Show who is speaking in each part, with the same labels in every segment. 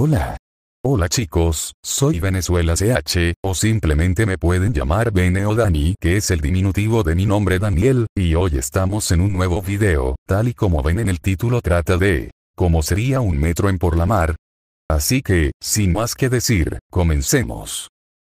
Speaker 1: Hola. Hola chicos, soy Venezuela CH, o simplemente me pueden llamar Bene o Dani, que es el diminutivo de mi nombre Daniel, y hoy estamos en un nuevo video, tal y como ven en el título trata de, ¿cómo sería un metro en por la mar? Así que, sin más que decir, comencemos.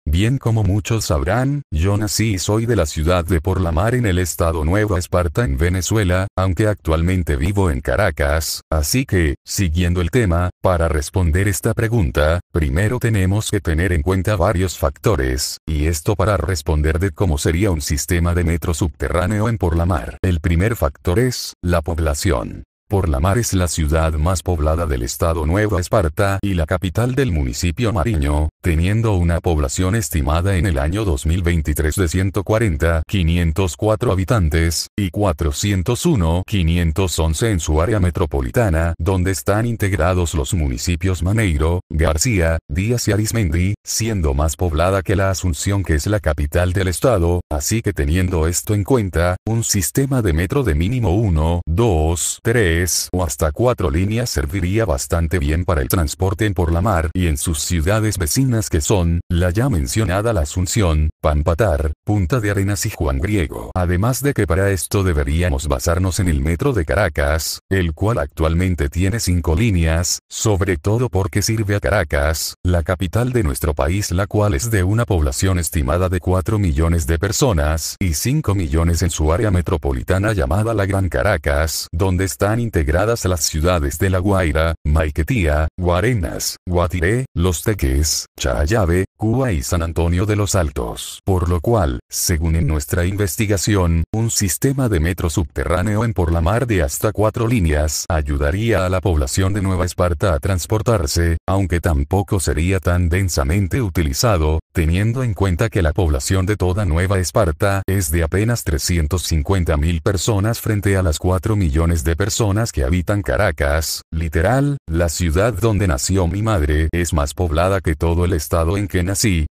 Speaker 1: Bien como muchos sabrán, yo nací y soy de la ciudad de Por la Mar en el estado Nueva Esparta en Venezuela, aunque actualmente vivo en Caracas, así que, siguiendo el tema, para responder esta pregunta, primero tenemos que tener en cuenta varios factores, y esto para responder de cómo sería un sistema de metro subterráneo en Por la Mar. El primer factor es, la población. Por la mar es la ciudad más poblada del estado Nueva Esparta y la capital del municipio Mariño, teniendo una población estimada en el año 2023 de 140, 504 habitantes, y 401, 511 en su área metropolitana, donde están integrados los municipios Maneiro, García, Díaz y Arismendi, siendo más poblada que la Asunción que es la capital del estado, así que teniendo esto en cuenta, un sistema de metro de mínimo 1, 2, 3, o hasta cuatro líneas serviría bastante bien para el transporte por la mar y en sus ciudades vecinas que son, la ya mencionada La Asunción, Pampatar, Punta de Arenas y Juan Griego. Además de que para esto deberíamos basarnos en el metro de Caracas, el cual actualmente tiene cinco líneas, sobre todo porque sirve a Caracas, la capital de nuestro país la cual es de una población estimada de 4 millones de personas y 5 millones en su área metropolitana llamada la Gran Caracas, donde están integradas las ciudades de La Guaira, Maiquetía, Guarenas, Guatire, Los Teques, Chayave, Cuba y San Antonio de los Altos. Por lo cual, según en nuestra investigación, un sistema de metro subterráneo en por la mar de hasta 4 líneas ayudaría a la población de Nueva Esparta a transportarse, aunque tampoco sería tan densamente utilizado, teniendo en cuenta que la población de toda Nueva Esparta es de apenas 350.000 personas frente a las 4 millones de personas que habitan Caracas, literal, la ciudad donde nació mi madre es más poblada que todo el estado en que nací,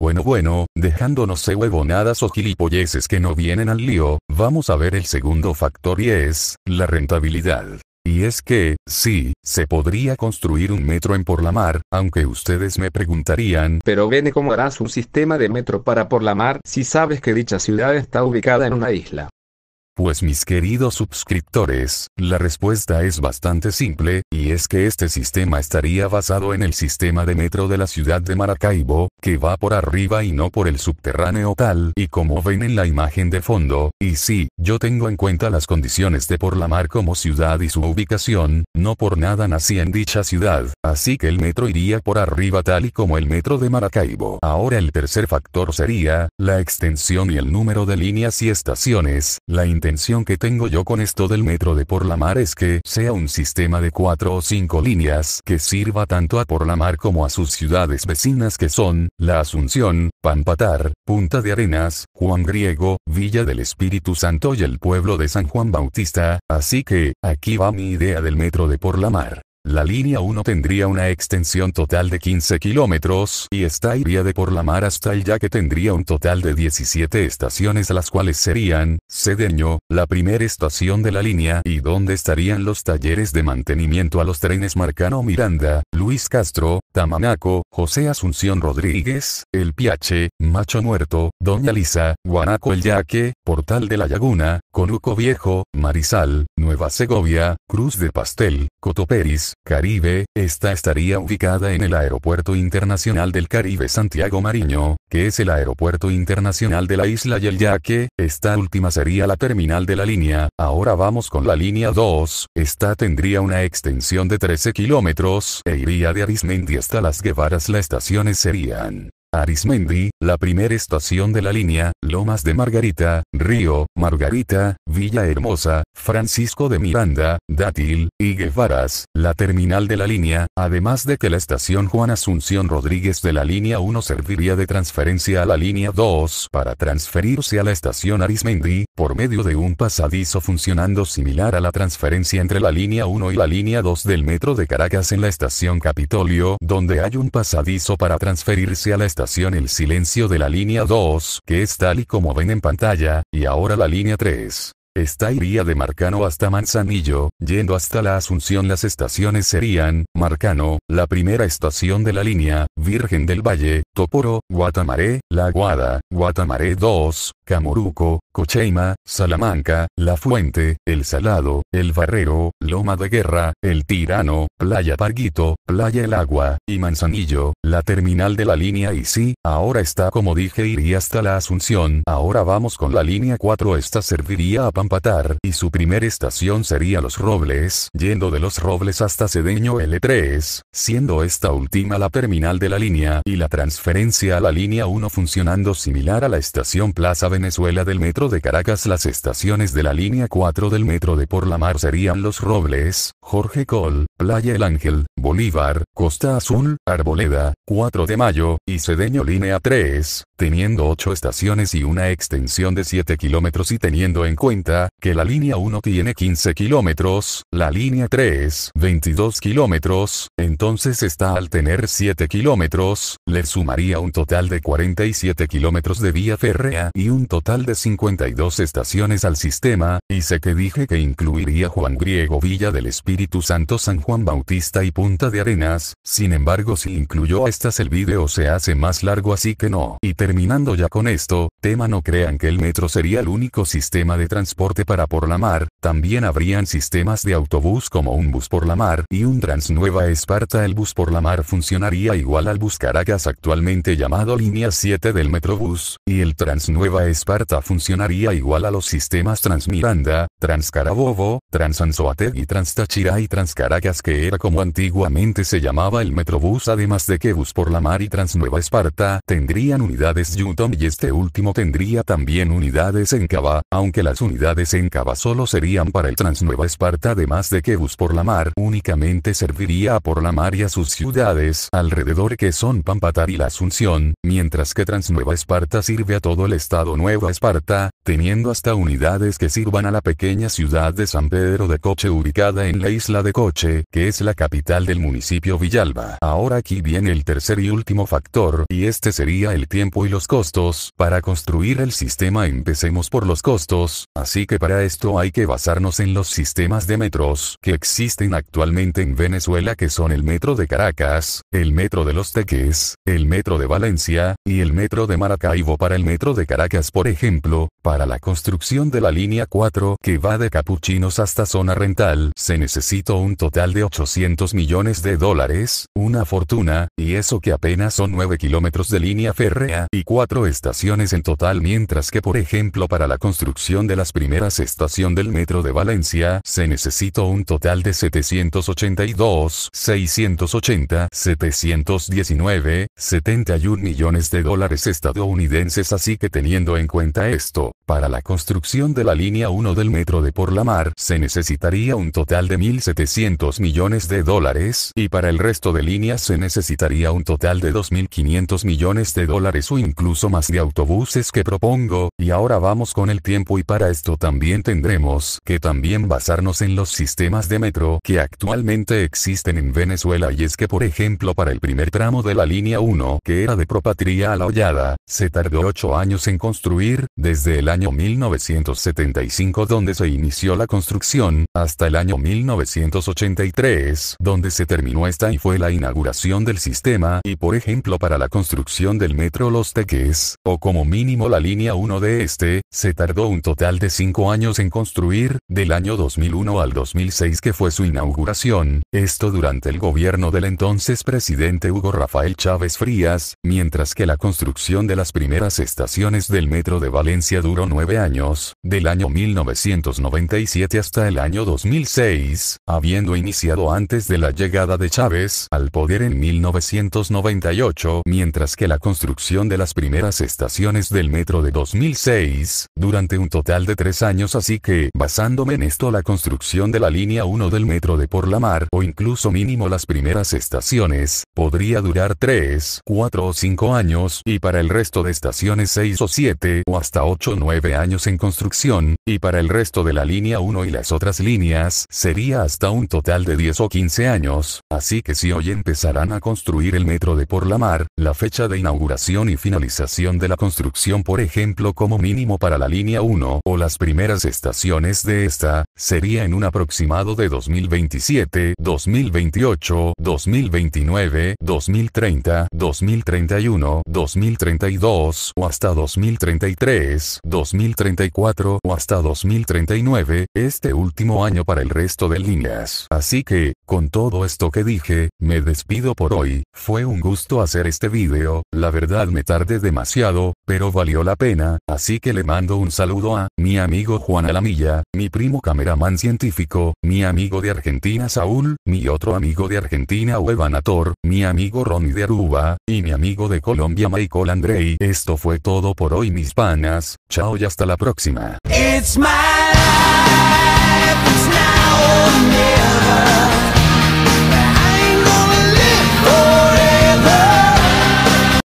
Speaker 1: Bueno bueno, dejándonos de huevonadas o gilipolleces que no vienen al lío, vamos a ver el segundo factor y es, la rentabilidad. Y es que, sí, se podría construir un metro en por la mar, aunque ustedes me preguntarían, pero Bene, ¿cómo harás un sistema de metro para por la mar, si sabes que dicha ciudad está ubicada en una isla? Pues mis queridos suscriptores, la respuesta es bastante simple, y es que este sistema estaría basado en el sistema de metro de la ciudad de Maracaibo, que va por arriba y no por el subterráneo tal y como ven en la imagen de fondo, y sí, yo tengo en cuenta las condiciones de por la mar como ciudad y su ubicación, no por nada nací en dicha ciudad, así que el metro iría por arriba tal y como el metro de Maracaibo. Ahora el tercer factor sería, la extensión y el número de líneas y estaciones, la intención que tengo yo con esto del metro de por la mar es que sea un sistema de cuatro o cinco líneas que sirva tanto a por la mar como a sus ciudades vecinas que son, La Asunción, Pampatar, Punta de Arenas, Juan Griego, Villa del Espíritu Santo y el pueblo de San Juan Bautista, así que, aquí va mi idea del metro de por la mar. La línea 1 tendría una extensión total de 15 kilómetros y esta iría de por la mar hasta el ya que tendría un total de 17 estaciones las cuales serían, Cedeño, la primera estación de la línea y donde estarían los talleres de mantenimiento a los trenes Marcano Miranda, Luis Castro, Tamanaco, José Asunción Rodríguez, El Piache, Macho Muerto, Doña Lisa, Guanaco El Yaque, Portal de la Laguna, Conuco Viejo, Marisal, Nueva Segovia, Cruz de Pastel, Cotoperis, Caribe, esta estaría ubicada en el Aeropuerto Internacional del Caribe Santiago Mariño, que es el aeropuerto internacional de la isla y esta última sería la terminal de la línea, ahora vamos con la línea 2, esta tendría una extensión de 13 kilómetros e iría de Arismendi hasta Las Guevaras las estaciones serían Arismendi, la primera estación de la línea, Lomas de Margarita, Río, Margarita, Villa Hermosa, Francisco de Miranda, Dátil, y Guevaras, la terminal de la línea, además de que la estación Juan Asunción Rodríguez de la línea 1 serviría de transferencia a la línea 2 para transferirse a la estación Arismendi, por medio de un pasadizo funcionando similar a la transferencia entre la línea 1 y la línea 2 del metro de Caracas en la estación Capitolio, donde hay un pasadizo para transferirse a la estación el silencio de la línea 2, que es tal y como ven en pantalla, y ahora la línea 3. Esta iría de Marcano hasta Manzanillo, yendo hasta la Asunción las estaciones serían, Marcano, la primera estación de la línea, Virgen del Valle, Toporo, Guatamaré, La Aguada, Guatamaré 2, Camoruco, Cocheima, Salamanca, La Fuente, El Salado, El Barrero, Loma de Guerra, El Tirano, Playa Parguito, Playa El Agua, y Manzanillo, la terminal de la línea y sí, ahora está como dije iría hasta la Asunción, ahora vamos con la línea 4 esta serviría a Pampatar, y su primer estación sería Los Robles, yendo de Los Robles hasta Cedeño L3, siendo esta última la terminal de la línea y la transferencia a la línea 1 funcionando similar a la estación Plaza Venezuela del Metro de Caracas. Las estaciones de la línea 4 del Metro de Porlamar la Mar serían Los Robles, Jorge Col, Playa El Ángel, Bolívar, Costa Azul, Arboleda, 4 de Mayo, y Cedeño Línea 3, teniendo 8 estaciones y una extensión de 7 kilómetros y teniendo en cuenta que la línea 1 tiene 15 kilómetros, la línea 3 22 kilómetros, entonces está al tener 7 kilómetros, le sumaría un total de 47 kilómetros de vía férrea y un total de 52 estaciones al sistema, y sé que dije que incluiría Juan Griego Villa del Espíritu Santo San Juan Bautista y Punta de Arenas, sin embargo si incluyó a estas el vídeo se hace más largo así que no. Y te Terminando ya con esto, tema no crean que el metro sería el único sistema de transporte para por la mar, también habrían sistemas de autobús como un bus por la mar y un Transnueva Esparta. El bus por la mar funcionaría igual al bus Caracas actualmente llamado Línea 7 del Metrobús, y el Transnueva Esparta funcionaría igual a los sistemas Transmiranda, Transcarabobo, Trans Transtachira y Transcaracas que era como antiguamente se llamaba el Metrobús además de que Bus por la Mar y Transnueva Esparta tendrían unidades unidades y este último tendría también unidades en Cava, aunque las unidades en Cava solo serían para el Transnueva Esparta además de que Bus por la Mar únicamente serviría a por la Mar y a sus ciudades alrededor que son Pampatar y la Asunción, mientras que Transnueva Esparta sirve a todo el estado Nueva Esparta, teniendo hasta unidades que sirvan a la pequeña ciudad de San Pedro de Coche ubicada en la isla de Coche, que es la capital del municipio Villalba. Ahora aquí viene el tercer y último factor, y este sería el tiempo los costos. Para construir el sistema empecemos por los costos, así que para esto hay que basarnos en los sistemas de metros que existen actualmente en Venezuela que son el metro de Caracas, el metro de los Teques, el metro de Valencia, y el metro de Maracaibo para el metro de Caracas por ejemplo, para la construcción de la línea 4 que va de Capuchinos hasta Zona Rental se necesita un total de 800 millones de dólares, una fortuna, y eso que apenas son 9 kilómetros de línea férrea y cuatro estaciones en total mientras que por ejemplo para la construcción de las primeras estación del metro de Valencia se necesitó un total de 782, 680, 719, 71 millones de dólares estadounidenses así que teniendo en cuenta esto, para la construcción de la línea 1 del metro de por la mar se necesitaría un total de 1.700 millones de dólares y para el resto de líneas se necesitaría un total de 2.500 millones de dólares o incluso más de autobuses que propongo, y ahora vamos con el tiempo y para esto también tendremos que también basarnos en los sistemas de metro que actualmente existen en Venezuela y es que por ejemplo para el primer tramo de la línea 1 que era de Propatría a La Hollada, se tardó 8 años en construir, desde el año 1975 donde se inició la construcción, hasta el año 1983 donde se terminó esta y fue la inauguración del sistema y por ejemplo para la construcción del metro los teques, o como mínimo la línea 1 de este, se tardó un total de 5 años en construir, del año 2001 al 2006 que fue su inauguración, esto durante el gobierno del entonces presidente Hugo Rafael Chávez Frías, mientras que la construcción de las primeras estaciones del metro de Valencia duró 9 años, del año 1997 hasta el año 2006, habiendo iniciado antes de la llegada de Chávez al poder en 1998, mientras que la construcción de las primeras estaciones del metro de 2006, durante un total de tres años así que, basándome en esto la construcción de la línea 1 del metro de por la mar o incluso mínimo las primeras estaciones, podría durar 3, 4 o 5 años y para el resto de estaciones 6 o 7 o hasta 8 o 9 años en construcción, y para el resto de la línea 1 y las otras líneas sería hasta un total de 10 o 15 años, así que si hoy empezarán a construir el metro de por la mar, la fecha de inauguración y finalización de la construcción por ejemplo como mínimo para la línea 1 o las primeras estaciones de esta, sería en un aproximado de 2027, 2028, 2029, 2030, 2031, 2032 o hasta 2033, 2034 o hasta 2039, este último año para el resto de líneas. Así que, con todo esto que dije, me despido por hoy, fue un gusto hacer este vídeo, la verdad me de demasiado, pero valió la pena, así que le mando un saludo a mi amigo Juan Alamilla, mi primo cameraman científico, mi amigo de Argentina Saúl, mi otro amigo de Argentina Webanator, mi amigo Ronnie de Aruba, y mi amigo de Colombia Michael Andrei. Esto fue todo por hoy mis panas, chao y hasta la próxima.